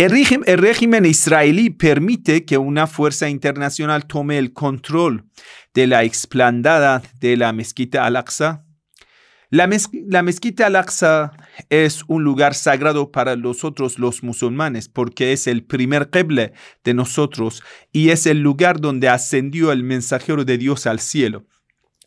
El régimen, israelí permite que una fuerza internacional tome el control de la explanada de la mezquita Al-Aqsa. La, mezquita Al-Aqsa es un lugar sagrado para nosotros los musulmanes porque es el primer qibla de nosotros y es el lugar donde ascendió el mensajero de Dios al cielo.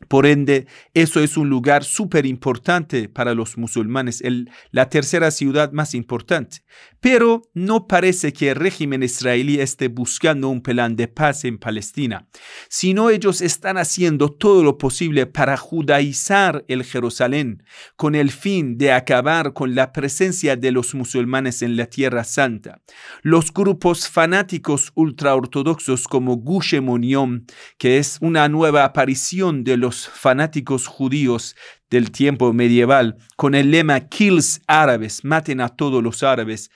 Por ende, eso es un lugar súper importante para los musulmanes, la tercera ciudad más importante. Pero no parece que el régimen israelí esté buscando un plan de paz en Palestina, sino ellos están haciendo todo lo posible para judaizar el Jerusalén, con el fin de acabar con la presencia de los musulmanes en la Tierra Santa. Los grupos fanáticos ultraortodoxos como Gush que es una nueva aparición de los fanáticos judíos del tiempo medieval con el lema Kills árabes, maten a todos los árabes.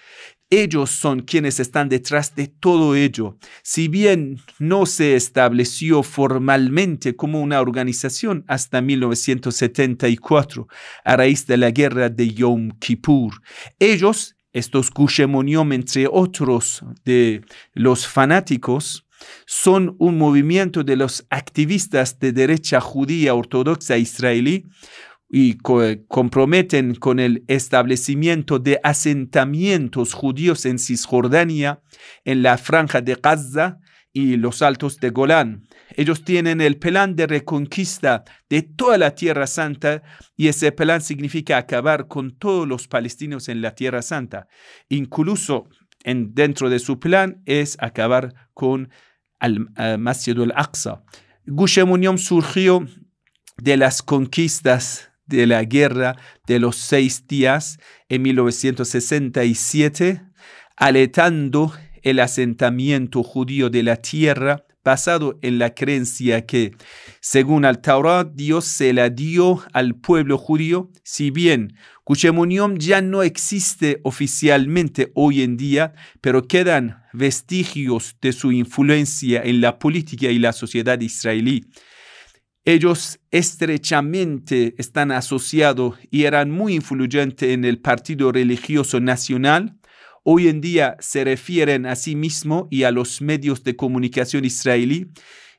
Ellos son quienes están detrás de todo ello. Si bien no se estableció formalmente como una organización hasta 1974, a raíz de la guerra de Yom Kippur, ellos, estos Gushemonium entre otros de los fanáticos, son un movimiento de los activistas de derecha judía ortodoxa israelí y comprometen con el establecimiento de asentamientos judíos en Cisjordania, en la franja de Gaza y los altos de Golán. Ellos tienen el plan de reconquista de toda la Tierra Santa y ese plan significa acabar con todos los palestinos en la Tierra Santa. Incluso dentro de su plan es acabar con el eh, Masjid al-Aqsa. surgió de las conquistas de la guerra de los seis días en 1967, aletando el asentamiento judío de la tierra basado en la creencia que, según el Torah, Dios se la dio al pueblo judío, si bien cuya ya no existe oficialmente hoy en día, pero quedan vestigios de su influencia en la política y la sociedad israelí. Ellos estrechamente están asociados y eran muy influyentes en el Partido Religioso Nacional, hoy en día se refieren a sí mismo y a los medios de comunicación israelí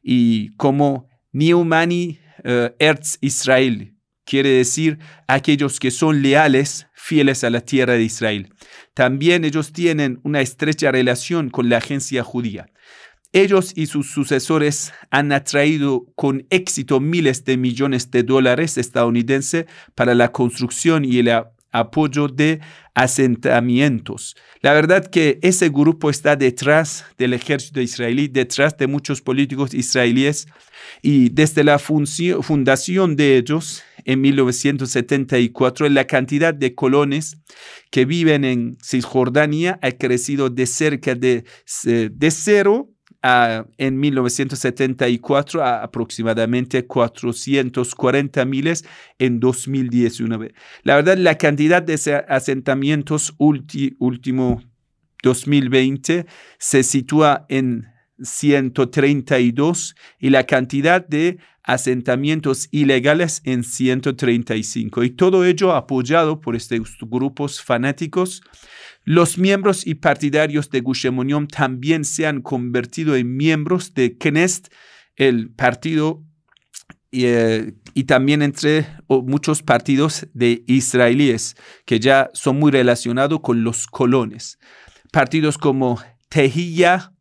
y como Neumani uh, eh, Erz Israel, quiere decir aquellos que son leales, fieles a la tierra de Israel. También ellos tienen una estrecha relación con la agencia judía. Ellos y sus sucesores han atraído con éxito miles de millones de dólares estadounidenses para la construcción y el apoyo de asentamientos. La verdad que ese grupo está detrás del ejército israelí, detrás de muchos políticos israelíes y desde la fundación de ellos en 1974, la cantidad de colones que viven en Cisjordania ha crecido de cerca de, eh, de cero en 1974 a aproximadamente 440 miles en 2019. La verdad, la cantidad de asentamientos último 2020 se sitúa en 132 y la cantidad de asentamientos ilegales en 135. Y todo ello apoyado por estos grupos fanáticos. Los miembros y partidarios de Gushemonium también se han convertido en miembros de Knesset, el partido, y eh, también entre muchos partidos de israelíes que ya son muy relacionados con los colones. Partidos como Tejilla,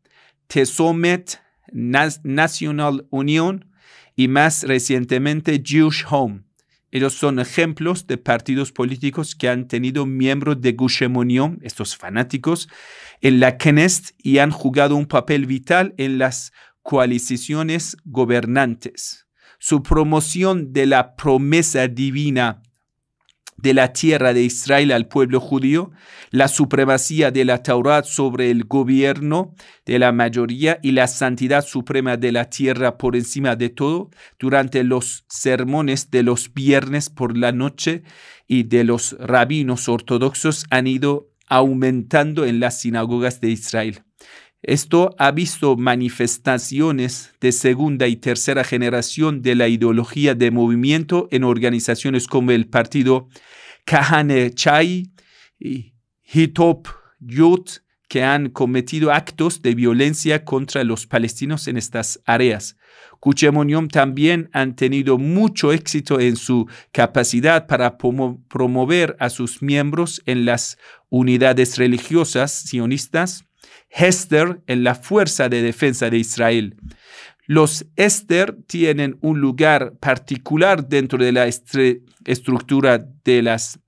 Tesomet National Union y más recientemente Jewish Home. Ellos son ejemplos de partidos políticos que han tenido miembros de Unión, estos fanáticos, en la Knesset y han jugado un papel vital en las coaliciones gobernantes. Su promoción de la promesa divina de la tierra de Israel al pueblo judío, la supremacía de la Taurat sobre el gobierno de la mayoría y la santidad suprema de la tierra por encima de todo, durante los sermones de los viernes por la noche y de los rabinos ortodoxos han ido aumentando en las sinagogas de Israel. Esto ha visto manifestaciones de segunda y tercera generación de la ideología de movimiento en organizaciones como el partido Kahane Chai y Hitop Yot que han cometido actos de violencia contra los palestinos en estas áreas. Cuchemonium también han tenido mucho éxito en su capacidad para promover a sus miembros en las unidades religiosas sionistas Hester en la Fuerza de Defensa de Israel. Los Esther tienen un lugar particular dentro de la estructura de las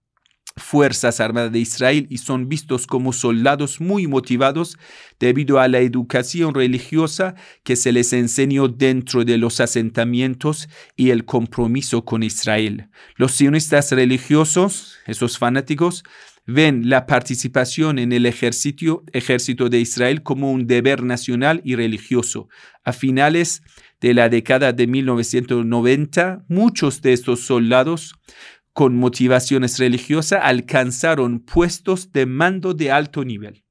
Fuerzas Armadas de Israel y son vistos como soldados muy motivados debido a la educación religiosa que se les enseñó dentro de los asentamientos y el compromiso con Israel. Los sionistas religiosos, esos fanáticos, ven la participación en el ejército de Israel como un deber nacional y religioso. A finales de la década de 1990, muchos de estos soldados con motivaciones religiosas alcanzaron puestos de mando de alto nivel.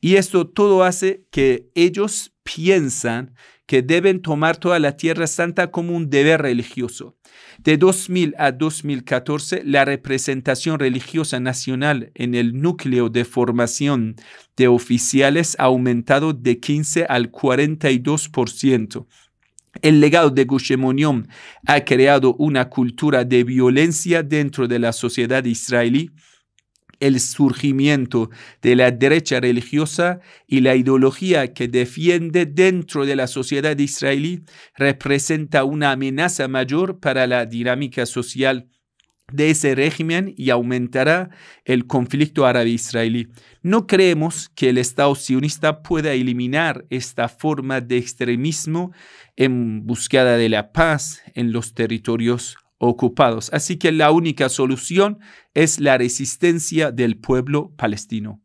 Y esto todo hace que ellos piensan que deben tomar toda la Tierra Santa como un deber religioso. De 2000 a 2014, la representación religiosa nacional en el núcleo de formación de oficiales ha aumentado de 15 al 42%. El legado de Gushemonión ha creado una cultura de violencia dentro de la sociedad israelí el surgimiento de la derecha religiosa y la ideología que defiende dentro de la sociedad israelí representa una amenaza mayor para la dinámica social de ese régimen y aumentará el conflicto árabe-israelí. No creemos que el Estado sionista pueda eliminar esta forma de extremismo en búsqueda de la paz en los territorios ocupados. Así que la única solución es la resistencia del pueblo palestino.